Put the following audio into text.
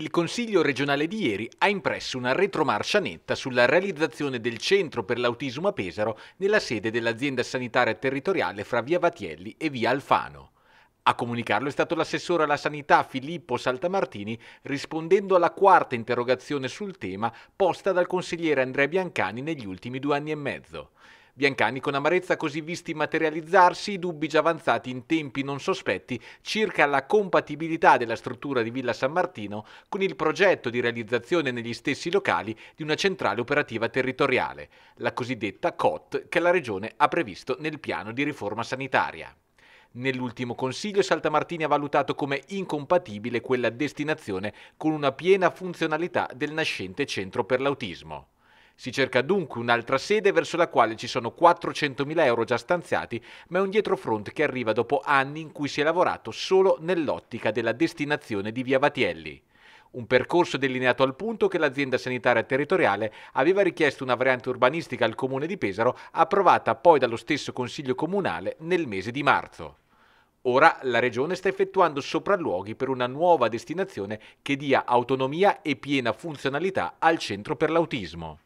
Il Consiglio regionale di ieri ha impresso una retromarcia netta sulla realizzazione del centro per l'autismo a Pesaro nella sede dell'azienda sanitaria territoriale fra via Vatielli e via Alfano. A comunicarlo è stato l'assessore alla sanità Filippo Saltamartini rispondendo alla quarta interrogazione sul tema posta dal consigliere Andrea Biancani negli ultimi due anni e mezzo. Biancani con amarezza ha così visti materializzarsi i dubbi già avanzati in tempi non sospetti circa la compatibilità della struttura di Villa San Martino con il progetto di realizzazione negli stessi locali di una centrale operativa territoriale, la cosiddetta COT che la Regione ha previsto nel piano di riforma sanitaria. Nell'ultimo consiglio Saltamartini ha valutato come incompatibile quella destinazione con una piena funzionalità del nascente centro per l'autismo. Si cerca dunque un'altra sede verso la quale ci sono 400.000 euro già stanziati, ma è un dietrofront che arriva dopo anni in cui si è lavorato solo nell'ottica della destinazione di via Vatielli un percorso delineato al punto che l'azienda sanitaria territoriale aveva richiesto una variante urbanistica al comune di Pesaro, approvata poi dallo stesso Consiglio comunale nel mese di marzo. Ora la Regione sta effettuando sopralluoghi per una nuova destinazione che dia autonomia e piena funzionalità al centro per l'autismo.